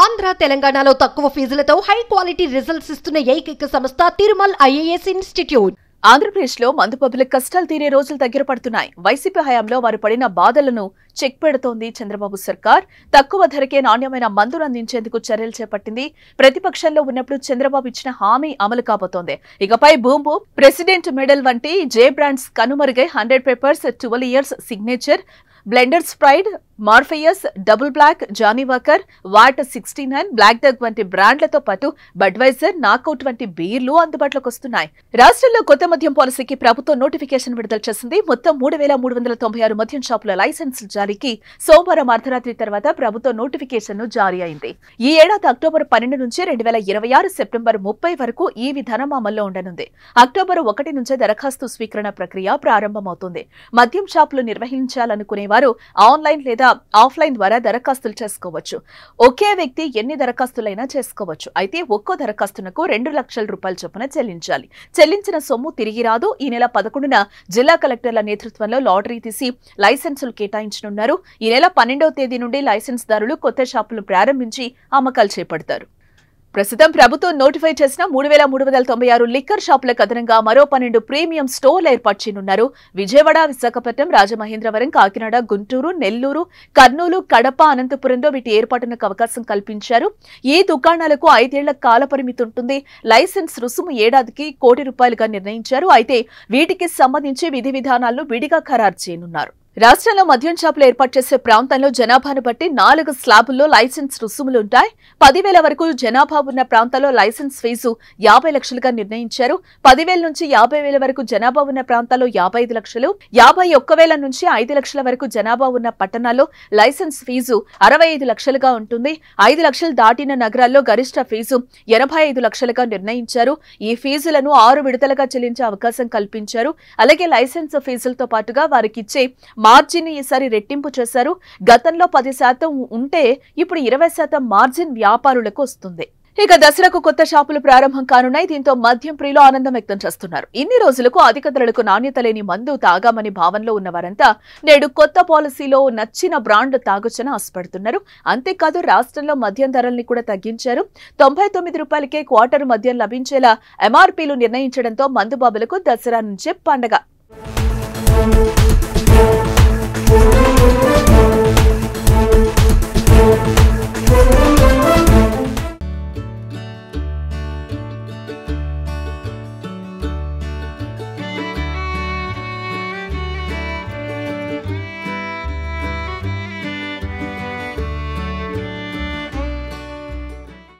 ఆంధ్ర తెలంగాణలో తక్కువ ఫీజులతో high quality results ఇస్తున్న ఏకైక సంస్థ తిరుమల్ ఐఏఎస్ ఇన్స్టిట్యూట్ ఆంధ్రప్రదేశ్ లో మందు పబ్లిక్ కష్టాలు తీరే రోజులు దగ్గర పడుతున్నాయి వైసీపీ హయాంలో వారు పడిన బాధలను చెక్ పెడుతోంది చంద్రబాబు సర్కార్ తక్కువ ధరకే నాణ్యమైన మందులు అందించేందుకు చర్యలు చేపట్టింది ప్రతిపక్షంలో ఉన్నప్పుడు చంద్రబాబు ఇచ్చిన హామీ అమలు కాబోతోంది ఇకపై భూంబు ప్రెసిడెంట్ మెడల్ వంటి జే బ్రాండ్స్ కనుమరుగై hundred pipers twelve years signature blender స్ప్రైడ్ Morpheus double black Johnnie Walker vat sixty nine black dog వంటి బ్రాండ్లతో పాటు బడ్వైజర్ నాకౌట్ వంటి బీర్లు అందుబాటులోకి వస్తున్నాయి రాష్ట్రంలో కొత్త మద్యం పాలసీకి ప్రభుత్వం నోటిఫికేషన్ విడుదల చేసింది మొత్తం మూడు వేల మూడు వందల తొంభై ఆరు మద్యం షాపుల లైసెన్స్ జారీకి సోమవారం అర్ధరాత్రి తర్వాత ప్రభుత్వం నోటిఫికేషన్ జారీ అయింది ఈ ఏడాది అక్టోబర్ పన్నెండు నుంచి రెండు వేల ఇరవై ఆరు సెప్టెంబర్ ముప్పై వరకు ఈ విధానం అమల్లో ఉండనుంది అక్టోబర్ ఒకటి నుంచే దరఖాస్తు స్వీకరణ ప్రక్రియ ప్రారంభమవుతుంది మద్యం షాపులు నిర్వహించాలనుకునే వారు ఆన్లైన్ లేదా ఆఫ్లైన్ ద్వారా దరఖాస్తులు చేసుకోవచ్చు ఒకే వ్యక్తి ఎన్ని దరఖాస్తులైనా చేసుకోవచ్చు అయితే ఒక్కో దరఖాస్తునకు రెండు లక్షల రూపాయల చొప్పున చెల్లించాలి చెల్లించిన సొమ్ము తిరిగి రాదు ఈ నెల పదకొండున జిల్లా కలెక్టర్ల నేతృత్వంలో లాటరీ తీసి లైసెన్సులు కేటాయించనున్నారు ఈ నెల పన్నెండవ తేదీ నుండి లైసెన్స్ దారులు కొత్త షాపులు ప్రారంభించి అమ్మకాలు చేపడతారు ప్రస్తుతం ప్రభుత్వం నోటిఫై చేసిన మూడు వేల మూడు వందల తొంభై ఆరు లిక్కర్ షాపులకు అదనంగా మరో పన్నెండు ప్రీమియం స్టోర్లు ఏర్పాటు చేయనున్నారు విజయవాడ విశాఖపట్నం రాజమహేంద్రవరం కాకినాడ గుంటూరు నెల్లూరు కర్నూలు కడప అనంతపురంలో వీటి ఏర్పాటునకు అవకాశం కల్పించారు ఈ దుకాణాలకు ఐదేళ్ల కాలపరిమితి ఉంటుంది లైసెన్స్ రుసుము ఏడాదికి కోటి రూపాయలుగా నిర్ణయించారు అయితే వీటికి సంబంధించి విధి విధానాలను విడిగా ఖరారు చేయనున్నారు రాష్ట్రంలో మద్యం షాపులు ఏర్పాటు చేసే ప్రాంతంలో జనాభాను బట్టి నాలుగు స్లాబుల్లో లైసెన్స్ రుసుములు ఉంటాయి పదివేల వరకు జనాభా ఉన్న ప్రాంతాల్లో లైసెన్స్ ఫీజు యాభై లక్షలుగా నిర్ణయించారు పదివేల నుంచి యాభై వేల వరకు జనాభా ఉన్న ప్రాంతాల్లో యాభై ఐదు లక్షలు యాభై ఒక్క వేల నుంచి ఐదు లక్షల వరకు జనాభా ఉన్న పట్టణాల్లో లైసెన్స్ ఫీజు అరవై ఐదు లక్షలుగా ఉంటుంది ఐదు లక్షలు దాటిన నగరాల్లో గరిష్ట ఫీజు ఎనభై ఐదు లక్షలుగా నిర్ణయించారు ఈ ఫీజులను ఆరు విడతలుగా చెల్లించే అవకాశం కల్పించారు అలాగే లైసెన్స్ ఫీజులతో పాటుగా వారికిచ్చే మార్జిన్ ఈసారి రెట్టింపు చేశారు గతంలో పది శాతం ఉంటే ఇప్పుడు ఇరవై శాతం మార్జిన్ వ్యాపారులకు వస్తుంది ఇక దసరాకు కొత్త షాపులు ప్రారంభం కానున్నాయి దీంతో మద్యం ప్రియులు ఆనందం వ్యక్తం చేస్తున్నారు ఇన్ని రోజులకు అధిక ధరలకు నాణ్యత లేని మందు తాగామని భావనలో ఉన్నవారంతా నేడు కొత్త పాలసీలో నచ్చిన బ్రాండ్ తాగొచ్చని ఆశపడుతున్నారు అంతేకాదు రాష్ట్రంలో మద్యం ధరల్ని కూడా తగ్గించారు తొంభై తొమ్మిది రూపాయలకే క్వార్టర్ మద్యం లభించేలా ఎంఆర్పీలు నిర్ణయించడంతో మందు బాబులకు దసరా నుంచే పండగ